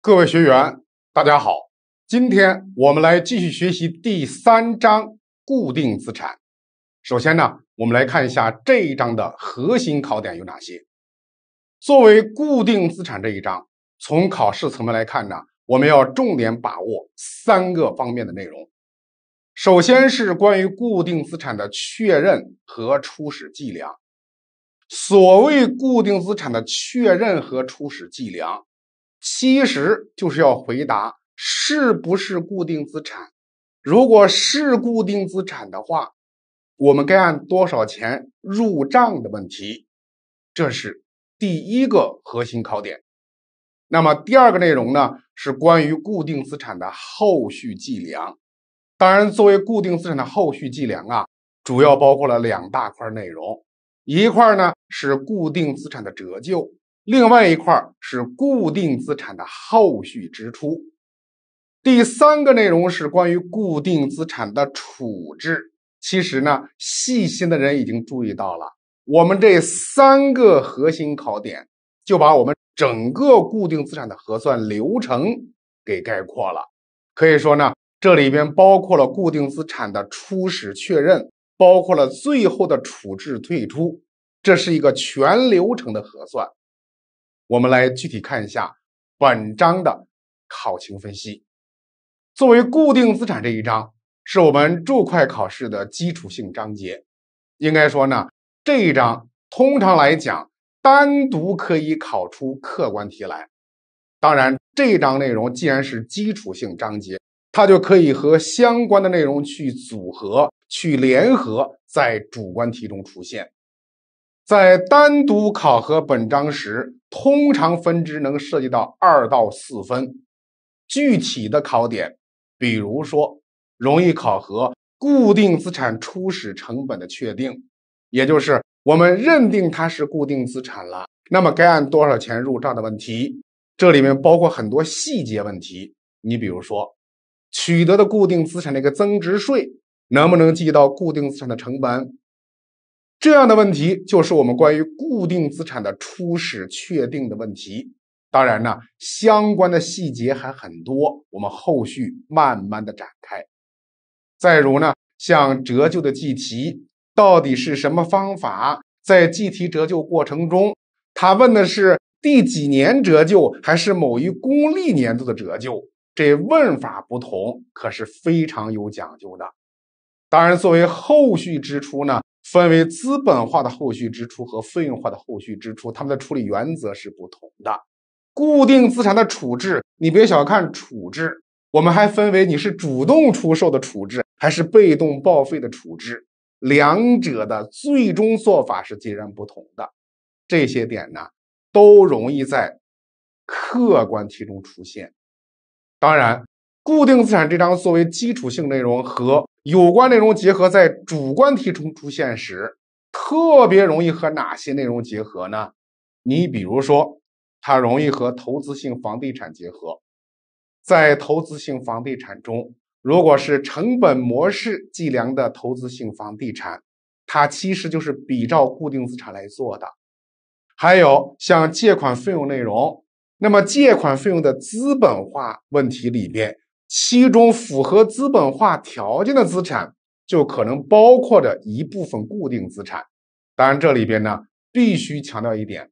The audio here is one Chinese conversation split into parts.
各位学员，大家好！今天我们来继续学习第三章固定资产。首先呢，我们来看一下这一章的核心考点有哪些。作为固定资产这一章，从考试层面来看呢，我们要重点把握三个方面的内容。首先是关于固定资产的确认和初始计量。所谓固定资产的确认和初始计量。其实就是要回答是不是固定资产。如果是固定资产的话，我们该按多少钱入账的问题，这是第一个核心考点。那么第二个内容呢，是关于固定资产的后续计量。当然，作为固定资产的后续计量啊，主要包括了两大块内容，一块呢是固定资产的折旧。另外一块是固定资产的后续支出，第三个内容是关于固定资产的处置。其实呢，细心的人已经注意到了，我们这三个核心考点就把我们整个固定资产的核算流程给概括了。可以说呢，这里边包括了固定资产的初始确认，包括了最后的处置退出，这是一个全流程的核算。我们来具体看一下本章的考情分析。作为固定资产这一章，是我们注会考试的基础性章节。应该说呢，这一章通常来讲，单独可以考出客观题来。当然，这一章内容既然是基础性章节，它就可以和相关的内容去组合、去联合，在主观题中出现。在单独考核本章时，通常分值能涉及到二到四分。具体的考点，比如说，容易考核固定资产初始成本的确定，也就是我们认定它是固定资产了，那么该按多少钱入账的问题。这里面包括很多细节问题。你比如说，取得的固定资产的一个增值税能不能记到固定资产的成本？这样的问题就是我们关于固定资产的初始确定的问题。当然呢，相关的细节还很多，我们后续慢慢的展开。再如呢，像折旧的计提，到底是什么方法？在计提折旧过程中，他问的是第几年折旧，还是某一公历年度的折旧？这问法不同，可是非常有讲究的。当然，作为后续支出呢。分为资本化的后续支出和费用化的后续支出，它们的处理原则是不同的。固定资产的处置，你别小看处置，我们还分为你是主动出售的处置，还是被动报废的处置，两者的最终做法是截然不同的。这些点呢，都容易在客观题中出现。当然。固定资产这章作为基础性内容和有关内容结合，在主观题中出现时，特别容易和哪些内容结合呢？你比如说，它容易和投资性房地产结合。在投资性房地产中，如果是成本模式计量的投资性房地产，它其实就是比照固定资产来做的。还有像借款费用内容，那么借款费用的资本化问题里边。其中符合资本化条件的资产，就可能包括着一部分固定资产。当然，这里边呢，必须强调一点，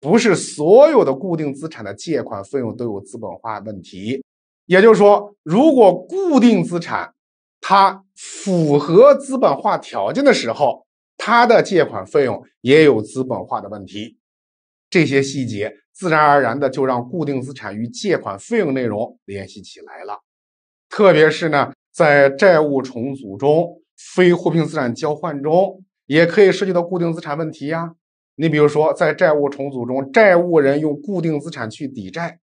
不是所有的固定资产的借款费用都有资本化问题。也就是说，如果固定资产它符合资本化条件的时候，它的借款费用也有资本化的问题。这些细节自然而然的就让固定资产与借款费用内容联系起来了。特别是呢，在债务重组中、非货币资产交换中，也可以涉及到固定资产问题呀。你比如说，在债务重组中，债务人用固定资产去抵债，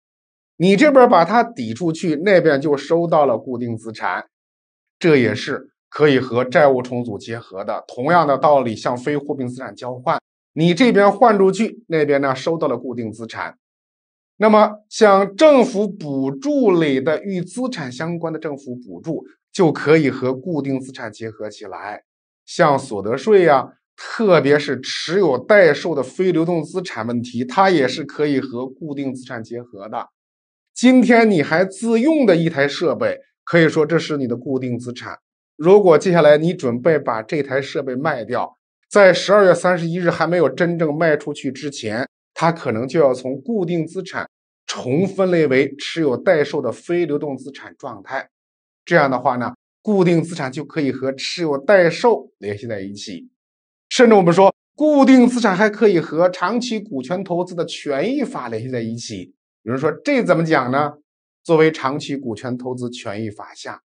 你这边把它抵出去，那边就收到了固定资产，这也是可以和债务重组结合的。同样的道理，像非货币资产交换，你这边换出去，那边呢收到了固定资产。那么，像政府补助类的与资产相关的政府补助，就可以和固定资产结合起来。像所得税呀，特别是持有待售的非流动资产问题，它也是可以和固定资产结合的。今天你还自用的一台设备，可以说这是你的固定资产。如果接下来你准备把这台设备卖掉，在十二月三十一日还没有真正卖出去之前，它可能就要从固定资产。重分类为持有待售的非流动资产状态，这样的话呢，固定资产就可以和持有待售联系在一起，甚至我们说固定资产还可以和长期股权投资的权益法联系在一起。有人说这怎么讲呢？作为长期股权投资权益法下，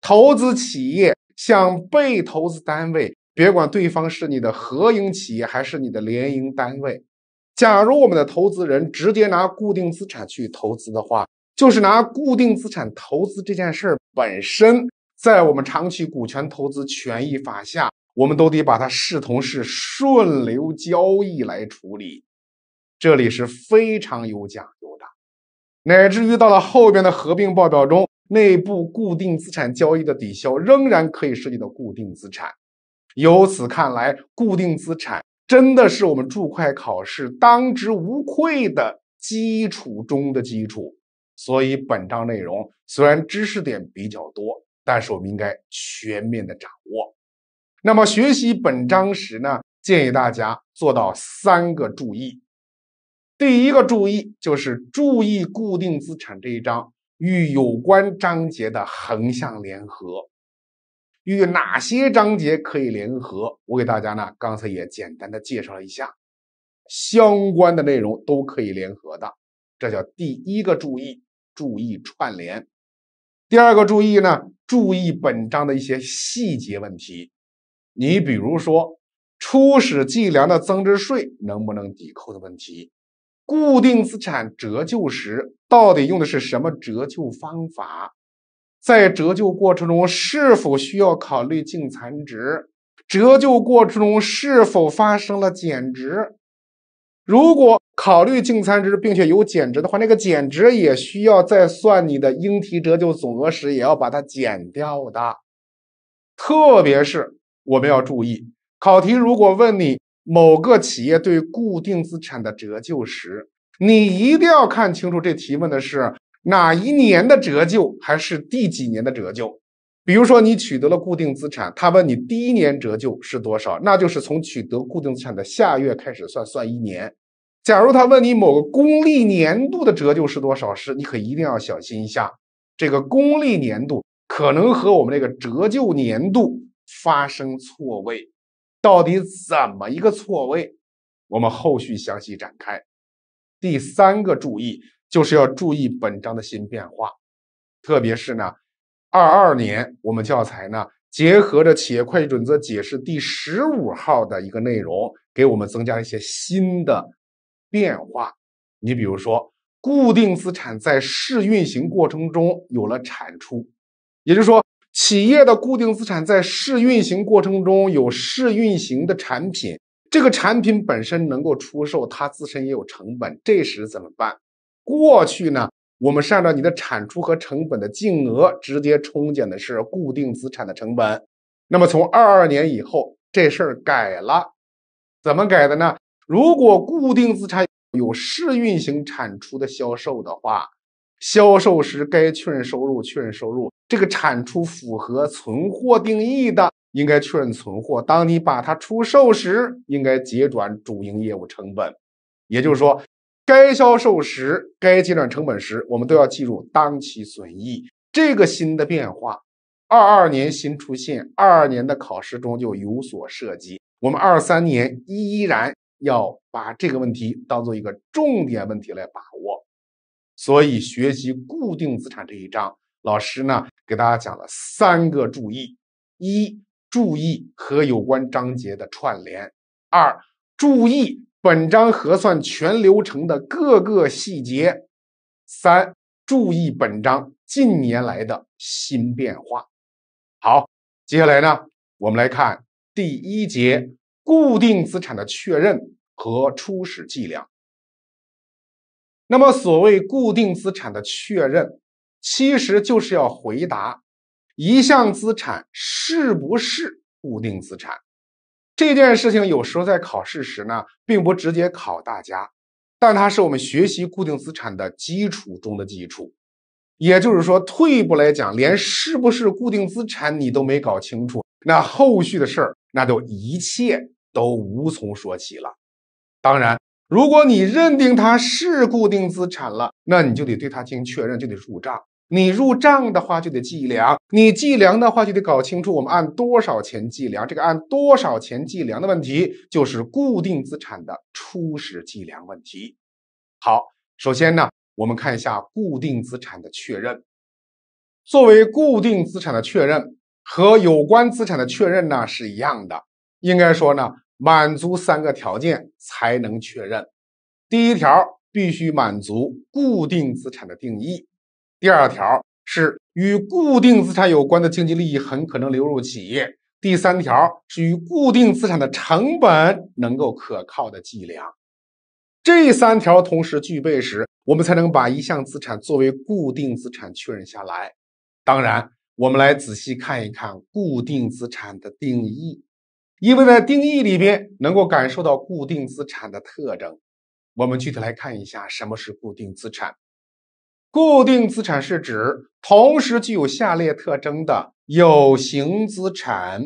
投资企业向被投资单位，别管对方是你的合营企业还是你的联营单位。假如我们的投资人直接拿固定资产去投资的话，就是拿固定资产投资这件事儿本身，在我们长期股权投资权益法下，我们都得把它视同是顺流交易来处理，这里是非常有讲究的，乃至于到了后边的合并报表中，内部固定资产交易的抵消仍然可以涉及到固定资产。由此看来，固定资产。真的是我们注会考试当之无愧的基础中的基础，所以本章内容虽然知识点比较多，但是我们应该全面的掌握。那么学习本章时呢，建议大家做到三个注意：第一个注意就是注意固定资产这一章与有关章节的横向联合。与哪些章节可以联合？我给大家呢，刚才也简单的介绍了一下，相关的内容都可以联合的，这叫第一个注意，注意串联。第二个注意呢，注意本章的一些细节问题。你比如说，初始计量的增值税能不能抵扣的问题，固定资产折旧时到底用的是什么折旧方法？在折旧过程中是否需要考虑净残值？折旧过程中是否发生了减值？如果考虑净残值，并且有减值的话，那个减值也需要在算你的应提折旧总额时也要把它减掉的。特别是我们要注意，考题如果问你某个企业对固定资产的折旧时，你一定要看清楚这提问的是。哪一年的折旧还是第几年的折旧？比如说你取得了固定资产，他问你第一年折旧是多少，那就是从取得固定资产的下月开始算，算一年。假如他问你某个公历年度的折旧是多少，时，你可一定要小心一下，这个公历年度可能和我们这个折旧年度发生错位，到底怎么一个错位，我们后续详细展开。第三个注意。就是要注意本章的新变化，特别是呢，二二年我们教材呢结合着企业会计准则解释第十五号的一个内容，给我们增加了一些新的变化。你比如说，固定资产在试运行过程中有了产出，也就是说，企业的固定资产在试运行过程中有试运行的产品，这个产品本身能够出售，它自身也有成本，这时怎么办？过去呢，我们是按照你的产出和成本的净额直接冲减的是固定资产的成本。那么从二二年以后，这事儿改了，怎么改的呢？如果固定资产有试运行产出的销售的话，销售时该确认收入确认收入，这个产出符合存货定义的，应该确认存货。当你把它出售时，应该结转主营业务成本。也就是说。该销售时，该结转成本时，我们都要记住当期损益。这个新的变化，二二年新出现，二二年的考试中就有所涉及。我们二三年依然要把这个问题当做一个重点问题来把握。所以，学习固定资产这一章，老师呢给大家讲了三个注意：一、注意和有关章节的串联；二、注意。本章核算全流程的各个细节，三注意本章近年来的新变化。好，接下来呢，我们来看第一节固定资产的确认和初始计量。那么，所谓固定资产的确认，其实就是要回答一项资产是不是固定资产。这件事情有时候在考试时呢，并不直接考大家，但它是我们学习固定资产的基础中的基础。也就是说，退一步来讲，连是不是固定资产你都没搞清楚，那后续的事儿那就一切都无从说起了。当然，如果你认定它是固定资产了，那你就得对它进行确认，就得入账。你入账的话就得计量，你计量的话就得搞清楚我们按多少钱计量。这个按多少钱计量的问题，就是固定资产的初始计量问题。好，首先呢，我们看一下固定资产的确认。作为固定资产的确认和有关资产的确认呢是一样的，应该说呢，满足三个条件才能确认。第一条，必须满足固定资产的定义。第二条是与固定资产有关的经济利益很可能流入企业。第三条是与固定资产的成本能够可靠的计量。这三条同时具备时，我们才能把一项资产作为固定资产确认下来。当然，我们来仔细看一看固定资产的定义，因为在定义里边能够感受到固定资产的特征。我们具体来看一下什么是固定资产。固定资产是指同时具有下列特征的有形资产。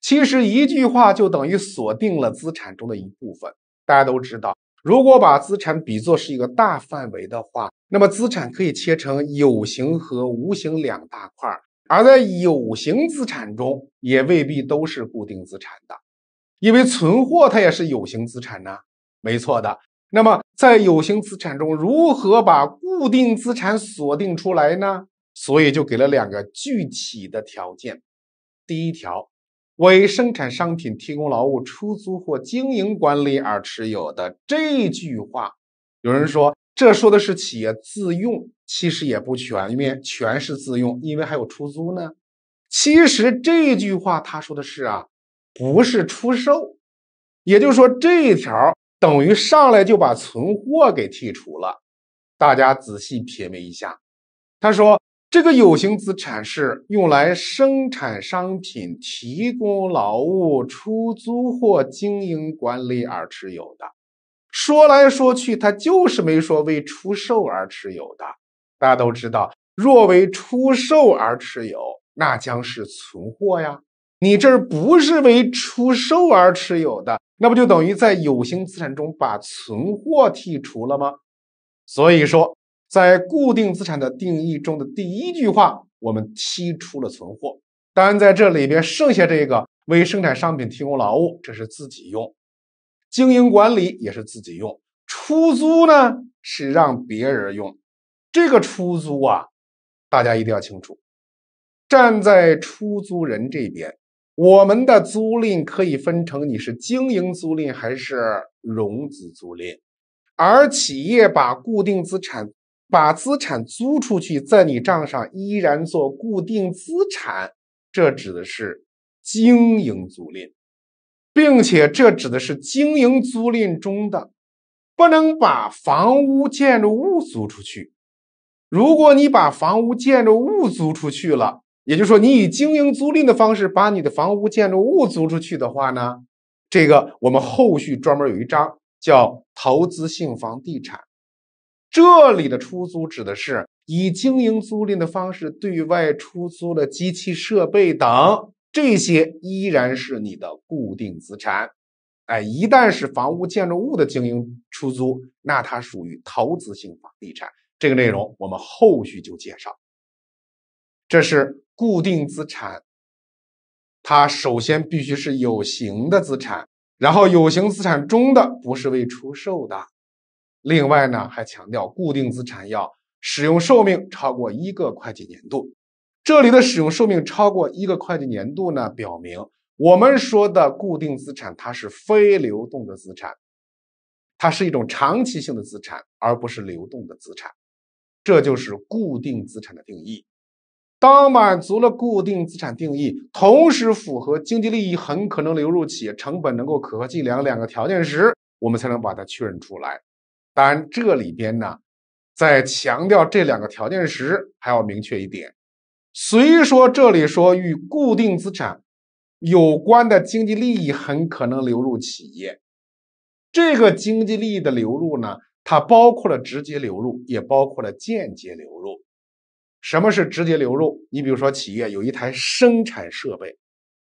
其实一句话就等于锁定了资产中的一部分。大家都知道，如果把资产比作是一个大范围的话，那么资产可以切成有形和无形两大块而在有形资产中，也未必都是固定资产的，因为存货它也是有形资产呐，没错的。那么，在有形资产中，如何把固定资产锁定出来呢？所以就给了两个具体的条件。第一条，为生产商品、提供劳务、出租或经营管理而持有的。这句话，有人说这说的是企业自用，其实也不全面，全是自用，因为还有出租呢。其实这句话他说的是啊，不是出售，也就是说这一条。等于上来就把存货给剔除了，大家仔细品味一下。他说：“这个有形资产是用来生产商品、提供劳务、出租或经营管理而持有的。”说来说去，他就是没说为出售而持有的。大家都知道，若为出售而持有，那将是存货呀。你这儿不是为出售而持有的，那不就等于在有形资产中把存货剔除了吗？所以说，在固定资产的定义中的第一句话，我们剔除了存货。当然，在这里边剩下这个为生产商品提供劳务，这是自己用；经营管理也是自己用。出租呢，是让别人用。这个出租啊，大家一定要清楚，站在出租人这边。我们的租赁可以分成，你是经营租赁还是融资租赁，而企业把固定资产、把资产租出去，在你账上依然做固定资产，这指的是经营租赁，并且这指的是经营租赁中的，不能把房屋建筑物租出去，如果你把房屋建筑物租出去了。也就是说，你以经营租赁的方式把你的房屋建筑物租出去的话呢，这个我们后续专门有一章叫投资性房地产。这里的出租指的是以经营租赁的方式对外出租的机器设备等，这些依然是你的固定资产。哎，一旦是房屋建筑物的经营出租，那它属于投资性房地产。这个内容我们后续就介绍。这是。固定资产，它首先必须是有形的资产，然后有形资产中的不是未出售的。另外呢，还强调固定资产要使用寿命超过一个会计年度。这里的使用寿命超过一个会计年度呢，表明我们说的固定资产它是非流动的资产，它是一种长期性的资产，而不是流动的资产。这就是固定资产的定义。当满足了固定资产定义，同时符合经济利益很可能流入企业、成本能够可计量两个条件时，我们才能把它确认出来。但这里边呢，在强调这两个条件时，还要明确一点：虽说这里说与固定资产有关的经济利益很可能流入企业，这个经济利益的流入呢，它包括了直接流入，也包括了间接流入。什么是直接流入？你比如说，企业有一台生产设备，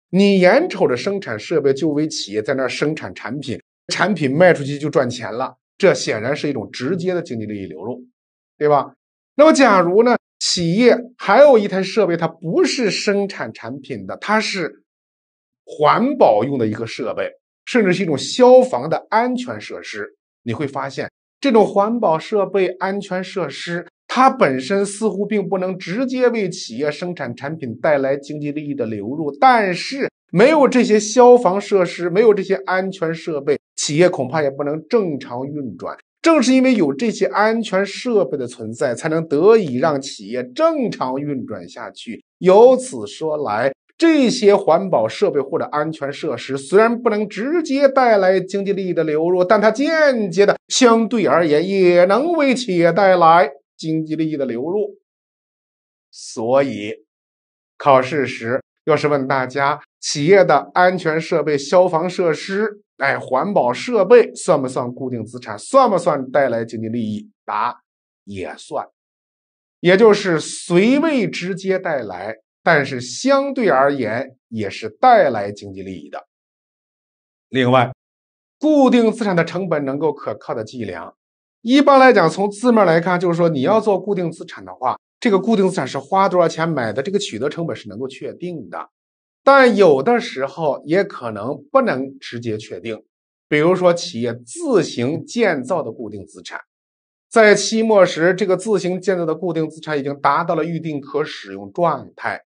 你眼瞅着生产设备就为企业在那儿生产产品，产品卖出去就赚钱了，这显然是一种直接的经济利益流入，对吧？那么，假如呢，企业还有一台设备，它不是生产产品的，它是环保用的一个设备，甚至是一种消防的安全设施，你会发现这种环保设备、安全设施。它本身似乎并不能直接为企业生产产品带来经济利益的流入，但是没有这些消防设施，没有这些安全设备，企业恐怕也不能正常运转。正是因为有这些安全设备的存在，才能得以让企业正常运转下去。由此说来，这些环保设备或者安全设施虽然不能直接带来经济利益的流入，但它间接的，相对而言，也能为企业带来。经济利益的流入，所以考试时要是问大家企业的安全设备、消防设施、哎，环保设备算不算固定资产？算不算带来经济利益？答：也算，也就是虽未直接带来，但是相对而言也是带来经济利益的。另外，固定资产的成本能够可靠的计量。一般来讲，从字面来看，就是说你要做固定资产的话，这个固定资产是花多少钱买的，这个取得成本是能够确定的。但有的时候也可能不能直接确定，比如说企业自行建造的固定资产，在期末时，这个自行建造的固定资产已经达到了预定可使用状态。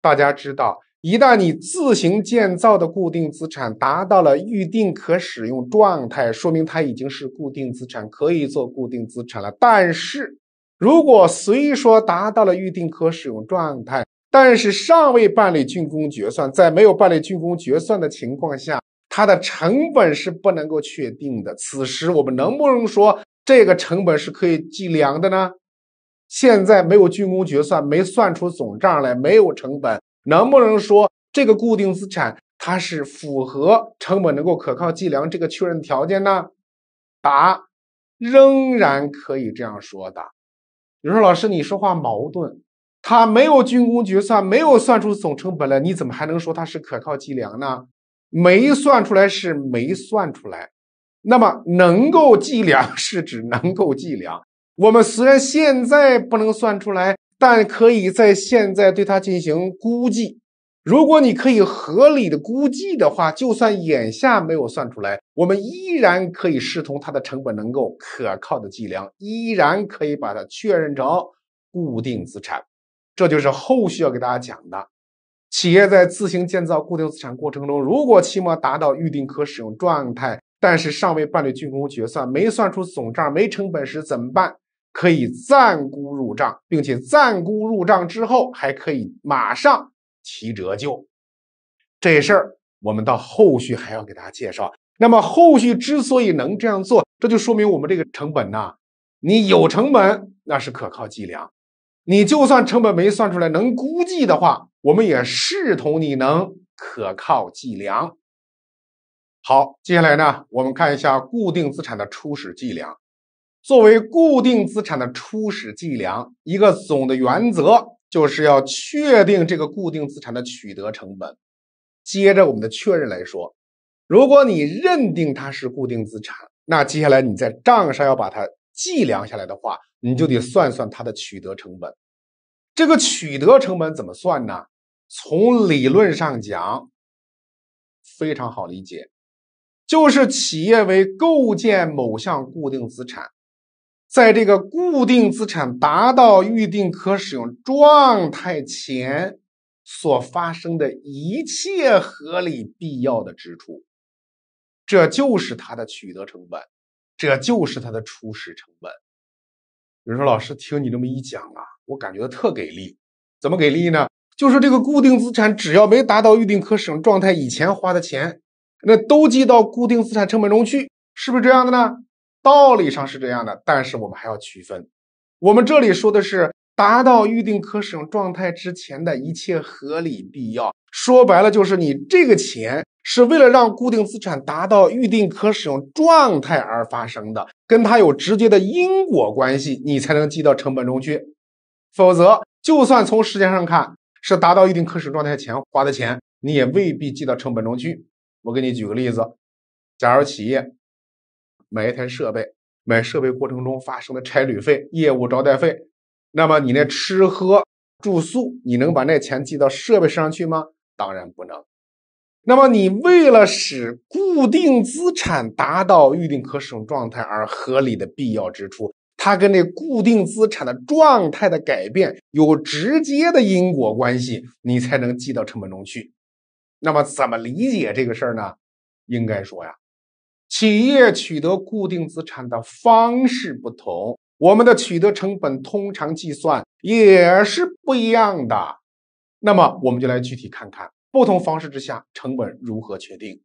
大家知道。一旦你自行建造的固定资产达到了预定可使用状态，说明它已经是固定资产，可以做固定资产了。但是，如果虽说达到了预定可使用状态，但是尚未办理竣工决算，在没有办理竣工决算的情况下，它的成本是不能够确定的。此时，我们能不能说这个成本是可以计量的呢？现在没有竣工决算，没算出总账来，没有成本。能不能说这个固定资产它是符合成本能够可靠计量这个确认条件呢？答：仍然可以这样说的。你说老师你说话矛盾，他没有竣工决算，没有算出总成本来，你怎么还能说它是可靠计量呢？没算出来是没算出来，那么能够计量 是指能够计量。我们虽然现在不能算出来。但可以在现在对它进行估计，如果你可以合理的估计的话，就算眼下没有算出来，我们依然可以视同它的成本能够可靠的计量，依然可以把它确认成固定资产。这就是后续要给大家讲的。企业在自行建造固定资产过程中，如果期末达到预定可使用状态，但是尚未办理竣工决算，没算出总账、没成本时怎么办？可以暂估入账，并且暂估入账之后还可以马上提折旧。这事儿我们到后续还要给大家介绍。那么后续之所以能这样做，这就说明我们这个成本呐。你有成本那是可靠计量。你就算成本没算出来，能估计的话，我们也视同你能可靠计量。好，接下来呢，我们看一下固定资产的初始计量。作为固定资产的初始计量，一个总的原则就是要确定这个固定资产的取得成本。接着我们的确认来说，如果你认定它是固定资产，那接下来你在账上要把它计量下来的话，你就得算算它的取得成本。这个取得成本怎么算呢？从理论上讲，非常好理解，就是企业为构建某项固定资产。在这个固定资产达到预定可使用状态前所发生的一切合理必要的支出，这就是它的取得成本，这就是它的初始成本。有人说：“老师，听你这么一讲啊，我感觉特给力。”怎么给力呢？就是这个固定资产只要没达到预定可使用状态以前花的钱，那都记到固定资产成本中去，是不是这样的呢？道理上是这样的，但是我们还要区分。我们这里说的是达到预定可使用状态之前的一切合理必要。说白了就是你这个钱是为了让固定资产达到预定可使用状态而发生的，跟它有直接的因果关系，你才能记到成本中去。否则，就算从时间上看是达到预定可使用状态前花的钱，你也未必记到成本中去。我给你举个例子，假如企业。买一台设备，买设备过程中发生的差旅费、业务招待费，那么你那吃喝住宿，你能把那钱记到设备身上去吗？当然不能。那么你为了使固定资产达到预定可使用状态而合理的必要支出，它跟那固定资产的状态的改变有直接的因果关系，你才能记到成本中去。那么怎么理解这个事儿呢？应该说呀。企业取得固定资产的方式不同，我们的取得成本通常计算也是不一样的。那么，我们就来具体看看不同方式之下成本如何确定。